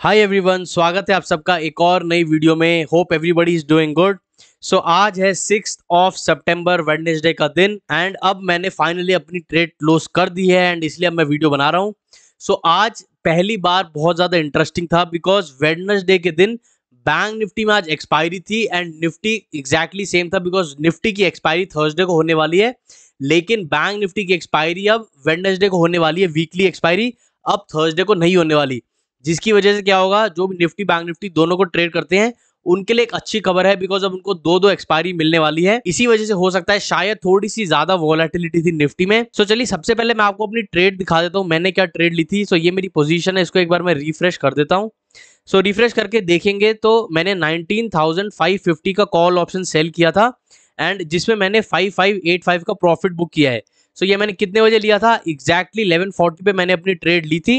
hi everyone स्वागत है आप सबका एक और नई वीडियो में hope everybody is doing good so आज है सिक्स ऑफ सितंबर वेडनेसडे का दिन एंड अब मैंने फाइनली अपनी ट्रेड क्लोज कर दी है एंड इसलिए अब मैं वीडियो बना रहा हूँ सो so, आज पहली बार बहुत ज़्यादा इंटरेस्टिंग था बिकॉज वेडनेसडे के दिन बैंक निफ्टी में आज एक्सपायरी थी एंड निफ्टी एग्जैक्टली सेम था बिकॉज निफ्टी की एक्सपायरी थर्सडे को होने वाली है लेकिन बैंक निफ्टी की एक्सपायरी अब वेडनेसडे को होने वाली है वीकली एक्सपायरी अब थर्सडे को नहीं होने वाली जिसकी वजह से क्या होगा जो भी निफ्टी बैंक निफ्टी दोनों को ट्रेड करते हैं उनके लिए एक अच्छी खबर है बिकॉज अब उनको दो दो एक्सपायरी मिलने वाली है इसी वजह से हो सकता है शायद थोड़ी सी ज्यादा वॉलेटिलिटी थी निफ्टी में सो चलिए सबसे पहले मैं आपको अपनी ट्रेड दिखा देता हूँ मैंने क्या ट्रेड ली थी सो ये मेरी पोजिशन है इसको एक बार मैं रिफ्रेश कर देता हूँ सो रिफ्रेश करके देखेंगे तो मैंने नाइनटीन का कॉल ऑप्शन सेल किया था एंड जिसमें मैंने फाइव का प्रॉफिट बुक किया है सो ये मैंने कितने बजे लिया था एग्जैक्टली इलेवन फोर्टी पे मैंने अपनी ट्रेड ली थी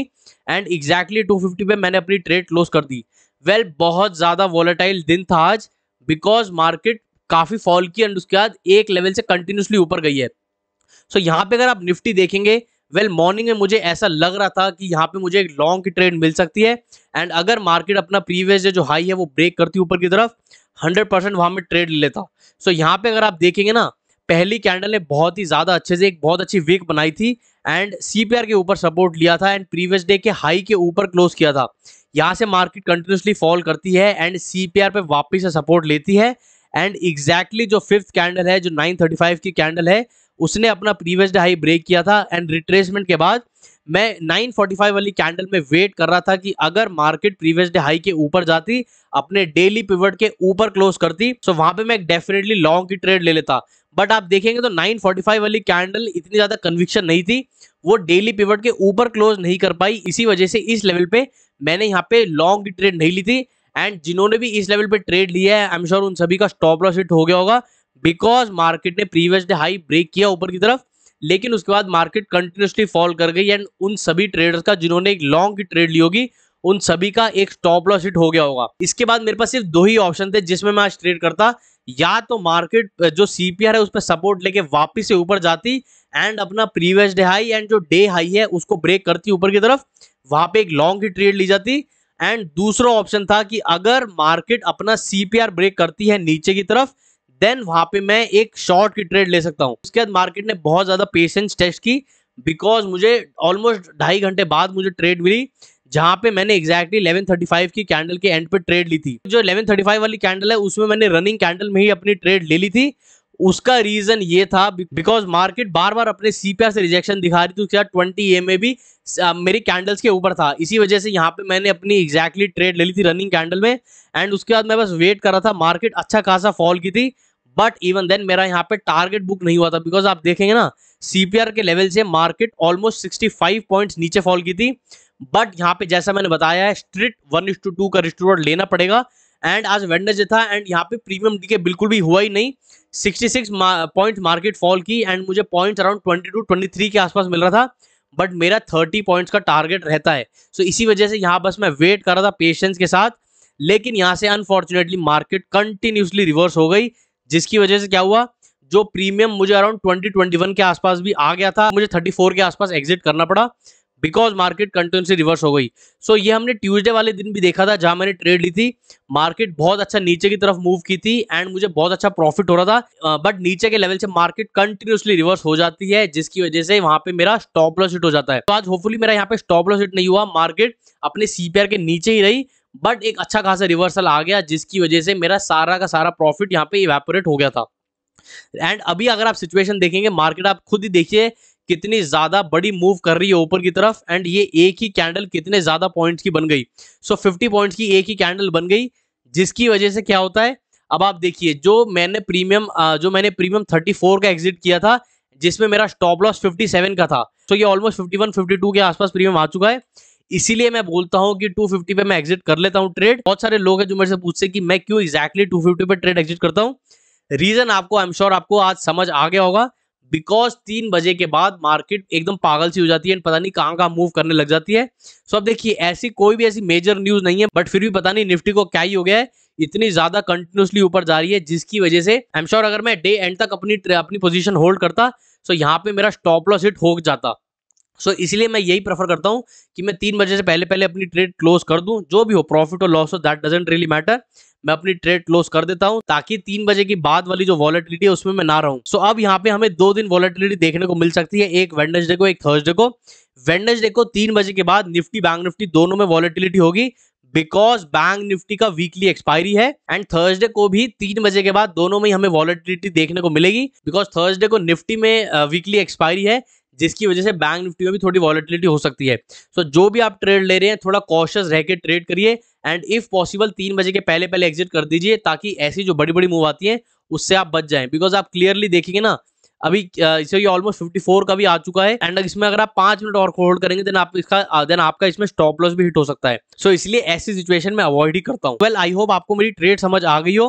एंड एग्जैक्टली टू फिफ्टी पे मैंने अपनी ट्रेड क्लोज कर दी वेल well, बहुत ज़्यादा वॉलेटाइल दिन था आज बिकॉज मार्केट काफ़ी फॉल की एंड उसके बाद एक लेवल से कंटिन्यूसली ऊपर गई है सो so, यहाँ पे अगर आप निफ्टी देखेंगे वेल well, मॉर्निंग में मुझे ऐसा लग रहा था कि यहाँ पे मुझे एक लॉन्ग की ट्रेड मिल सकती है एंड अगर मार्केट अपना प्रीवियस जो हाई है वो ब्रेक करती ऊपर की तरफ 100 परसेंट वहाँ में ट्रेड ले लेता सो so, यहाँ पे अगर आप देखेंगे ना पहली कैंडल ने बहुत ही ज़्यादा अच्छे से एक बहुत अच्छी विक बनाई थी एंड सीपीआर के ऊपर सपोर्ट लिया था एंड प्रीवियस डे के हाई के ऊपर क्लोज किया था यहाँ से मार्केट कंटिन्यूसली फॉल करती है एंड सीपीआर पे वापस से सपोर्ट लेती है एंड एग्जैक्टली exactly जो फिफ्थ कैंडल है जो 935 की कैंडल है उसने अपना प्रीवियस डे हाई ब्रेक किया था एंड रिट्रेसमेंट के बाद मैं 945 वाली कैंडल में वेट कर रहा था कि अगर मार्केट प्रीवियस डे हाई के ऊपर जाती अपने डेली पिवट के ऊपर क्लोज करती तो वहां पे मैं डेफिनेटली लॉन्ग की ट्रेड ले लेता बट आप देखेंगे तो 945 वाली कैंडल इतनी ज़्यादा कन्विक्शन नहीं थी वो डेली पिवट के ऊपर क्लोज नहीं कर पाई इसी वजह से इस लेवल पे मैंने यहाँ पे लॉन्ग की ट्रेड नहीं ली थी एंड जिन्होंने भी इस लेवल पे ट्रेड लिया है आई एम श्योर उन सभी का स्टॉप लॉस हिट हो गया होगा बिकॉज मार्केट ने प्रीवियस डे हाई ब्रेक किया ऊपर की तरफ लेकिन उसके बाद मार्केट कंटिन्यूसली फॉल कर गई एंड उन सभी ट्रेडर्स का जिन्होंने एक लॉन्ग की ट्रेड ली होगी उन सभी का एक स्टॉप लॉस हिट हो गया होगा इसके बाद मेरे पास सिर्फ दो ही ऑप्शन थे जिसमें मैं आज ट्रेड करता या तो मार्केट जो सीपीआर है उस पर सपोर्ट लेके वापिस से ऊपर जाती एंड अपना प्रीवियस डे हाई एंड जो डे हाई है उसको ब्रेक करती ऊपर की तरफ वहां पे एक लॉन्ग की ट्रेड ली जाती एंड दूसरा ऑप्शन था कि अगर मार्केट अपना सीपीआर ब्रेक करती है नीचे की तरफ देन वहां पे मैं एक शॉर्ट की ट्रेड ले सकता हूँ उसके बाद मार्केट ने बहुत ज्यादा पेशेंस टेस्ट की बिकॉज मुझे ऑलमोस्ट ढाई घंटे बाद मुझे ट्रेड मिली जहां पे मैंने एग्जैक्टली 1135 की कैंडल के एंड पे ट्रेड ली थी जो 1135 वाली कैंडल है उसमें मैंने रनिंग कैंडल में ही अपनी ट्रेड ले ली थी उसका रीजन ये था बिकॉज मार्केट बार बार अपने सीपीआर से रिजेक्शन दिखा रही थी उसके बाद ट्वेंटी ए में भी आ, मेरी कैंडल्स के ऊपर था इसी वजह से यहाँ पे मैंने अपनी एग्जैक्टली ट्रेड ले ली थी रनिंग कैंडल में एंड उसके बाद मैं बस वेट कर रहा था मार्केट अच्छा खासा फॉल की थी बट इवन देन मेरा यहाँ पे टारगेट बुक नहीं हुआ था बिकॉज आप देखेंगे ना सीपीआर के लेवल से मार्केट ऑलमोस्ट 65 पॉइंट्स नीचे फॉल की थी बट यहाँ पे जैसा मैंने बताया है strict one is to two का रिस्टोरेंट लेना पड़ेगा एंड आज वेडनेसडे था एंड यहाँ पे प्रीमियम के बिल्कुल भी हुआ ही नहीं 66 पॉइंट मार्केट फॉल की एंड मुझे पॉइंट्स अराउंड 22 थ्री के आसपास मिल रहा था बट मेरा 30 पॉइंट्स का टारगेट रहता है सो so, इसी वजह से यहाँ बस मैं वेट कर रहा था पेशेंस के साथ लेकिन यहाँ से अनफॉर्चुनेटली मार्केट कंटिन्यूसली रिवर्स हो गई जिसकी वजह से क्या हुआ जो प्रीमियम मुझे अराउंड ट्वेंटी वन के आसपास भी आ गया था मुझे फोर के आसपास एग्जिट करना पड़ा बिकॉज मार्केट कंटिन्यूसली रिवर्स हो गई सो so, ये हमने ट्यूजडे वाले दिन भी देखा था जहां मैंने ट्रेड ली थी मार्केट बहुत अच्छा नीचे की तरफ मूव की थी एंड मुझे बहुत अच्छा प्रॉफिट हो रहा था बट नीचे के लेवल से मार्केट कंटिन्यूसली रिवर्स हो जाती है जिसकी वजह से वहां पे मेरा स्टॉप लॉस हिट हो जाता है तो आज होपफुली मेरा यहाँ पे स्टॉप लॉस हिट नहीं हुआ मार्केट अपने सीपीआर के नीचे ही रही बट एक अच्छा खासा रिवर्सल आ गया जिसकी वजह से मेरा सारा का सारा प्रॉफिट यहाँ पे इवेपोरेट हो गया था एंड अभी अगर आप सिचुएशन देखेंगे मार्केट आप खुद ही देखिए कितनी ज्यादा बड़ी मूव कर रही है ऊपर की तरफ एंड ये एक ही कैंडल कितने ज्यादा पॉइंट्स की बन गई सो फिफ्टी पॉइंट्स की एक ही कैंडल बन गई जिसकी वजह से क्या होता है अब आप देखिए जो मैंने प्रीमियम जो मैंने प्रीमियम 34 का एग्जिट किया था जिसमें मेरा स्टॉप लॉस 57 का था तो ये ऑलमोस्ट 51 52 के आसपास प्रीमियम आ चुका है इसीलिए मैं बोलता हूँ कि 250 पे मैं एग्जिट कर लेता हूँ ट्रेड बहुत सारे लोग हैं जो मेरे से पूछते हैं कि मैं क्यों एग्जैक्टली exactly 250 पे ट्रेड एग्जिट करता हूँ रीजन आपको आई एम श्योर आपको आज समझ आ गया होगा बिकॉज तीन बजे के बाद मार्केट एकदम पागल सी हो जाती है पता नहीं कहाँ कहाँ मूव करने लग जाती है सो अब देखिए ऐसी कोई भी ऐसी मेजर न्यूज नहीं है बट फिर भी पता नहीं निफ्टी को क्या ही हो गया है इतनी ज्यादा कंटिन्यूसली ऊपर जा रही है जिसकी वजह से आई एम श्योर अगर मैं डे एंड तक अपनी अपनी पोजिशन होल्ड करता सो यहाँ पे मेरा स्टॉप लॉस हिट हो जाता सो इसलिए मैं यही प्रेफर करता हूँ कि मैं तीन बजे से पहले पहले अपनी ट्रेड क्लोज कर दूँ जो भी हो प्रॉफिट और लॉस हो दैट डजेंट रियली मैटर मैं अपनी ट्रेड क्लोज कर देता हूँ ताकि तीन बजे की बाद वाली जो वॉलेटिलिटी है उसमें मैं ना रहूँ सो so, अब यहाँ पे हमें दो दिन वॉलेटिलिटी देखने को मिल सकती है एक वेडनेसडे को एक थर्सडे को वेडनेसडे को तीन बजे के बाद निफ्टी बैंक निफ्टी दोनों में वॉलेटिलिटी होगी बिकॉज बैंक निफ्टी का वीकली एक्सपायरी है एंड थर्सडे को भी तीन बजे के बाद दोनों में हमें वॉलेटिलिटी देखने को मिलेगी बिकॉज थर्सडे को निफ्टी में वीकली एक्सपायरी है जिसकी वजह से बैंक निफ्टी में भी थोड़ी वॉलिटिलिटी हो सकती है सो so, जो भी आप ट्रेड ले रहे हैं थोड़ा कॉशियस रह के ट्रेड करिए एंड इफ पॉसिबल तीन बजे के पहले पहले एग्जिट कर दीजिए ताकि ऐसी जो बड़ी बड़ी मूव आती है उससे आप बच जाएं बिकॉज आप क्लियरली देखेंगे ना अभी इसे ये ऑलमोस्ट फिफ्टी फोर का भी आ चुका है एंड इसमें अगर आप पांच मिनट और होल्ड करेंगे देन आप इसका देन आपका इसमें स्टॉप लॉस भी हिट हो सकता है सो so, इसलिए ऐसी सिचुएशन में अवॉइड ही करता हूँ वेल आई होप आपको मेरी ट्रेड समझ आ गई हो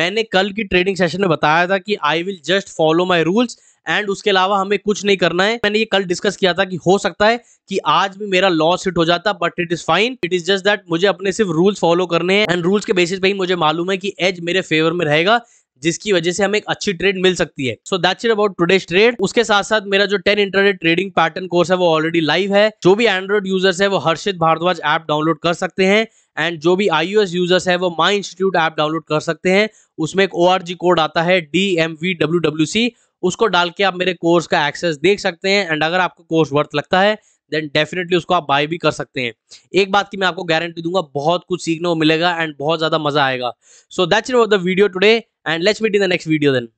मैंने कल की ट्रेडिंग सेशन में बताया था कि I will just follow my rules and उसके अलावा हमें कुछ नहीं करना है मैंने ये कल डिस्कस किया था कि हो सकता है कि आज भी मेरा लॉस हिट हो जाता but it is fine it is just that मुझे अपने सिर्फ रूल्स फॉलो करने हैं एंड रूल्स के बेसिस पे ही मुझे मालूम है कि एज मेरे फेवर में रहेगा जिसकी वजह से हमें एक अच्छी ट्रेड मिल सकती है so that's it about today's trade उसके साथ साथ मेरा जो ten internet trading pattern course है वो ऑलरेडी लाइव है जो भी एंड्रॉइड यूजर्स है वो हर्षित भारद्वाज ऐप डाउनलोड कर सकते हैं एंड जो भी आई यूजर्स है वो माई इंस्टीट्यूट ऐप डाउनलोड कर सकते हैं उसमें एक ओ कोड आता है D M V W W C उसको डाल के आप मेरे कोर्स का एक्सेस देख सकते हैं एंड अगर आपको कोर्स वर्थ लगता है देन डेफिनेटली उसको आप बाय भी कर सकते हैं एक बात की मैं आपको गारंटी दूंगा बहुत कुछ सीखने को मिलेगा एंड बहुत ज़्यादा मजा आएगा so that's in the video today and let's meet in the next video then